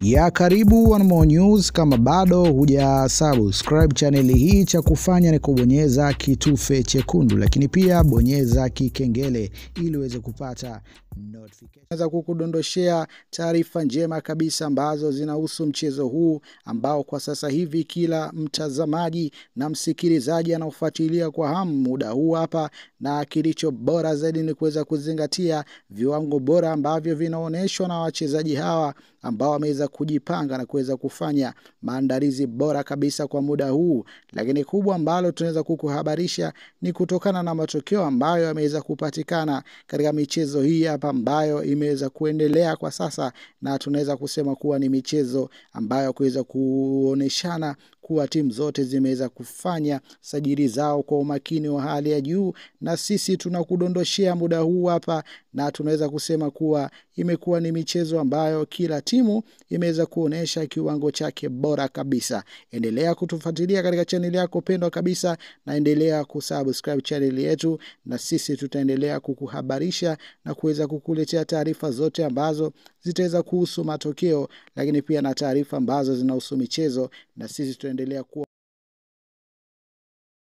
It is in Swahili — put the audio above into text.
ya karibu One More News. Kama bado huja subscribe chaneli hii, cha kufanya ni kubonyeza kitufe chekundu, lakini pia bonyeza kikengele ili uweze kupata notification za kukudondoshea taarifa njema kabisa ambazo zinahusu mchezo huu ambao kwa sasa hivi kila mtazamaji na msikilizaji anaofuatilia kwa hamu muda huu hapa, na kilicho bora zaidi ni kuweza kuzingatia viwango bora ambavyo vinaonyeshwa na wachezaji hawa ambao wameweza kuweza kujipanga na kuweza kufanya maandalizi bora kabisa kwa muda huu, lakini kubwa ambalo tunaweza kukuhabarisha ni kutokana na matokeo ambayo yameweza kupatikana katika michezo hii hapa ambayo imeweza kuendelea kwa sasa, na tunaweza kusema kuwa ni michezo ambayo kuweza kuoneshana kuwa timu zote zimeweza kufanya sajili zao kwa umakini wa hali ya juu, na sisi tunakudondoshea muda huu hapa, na tunaweza kusema kuwa imekuwa ni michezo ambayo kila timu imeweza kuonyesha kiwango chake bora kabisa. Endelea kutufuatilia katika chaneli yako pendwa kabisa, na endelea kusubscribe chaneli yetu, na sisi tutaendelea kukuhabarisha na kuweza kukuletea taarifa zote ambazo zitaweza kuhusu matokeo, lakini pia na taarifa ambazo zinahusu michezo na sisi tutaendelea kuwa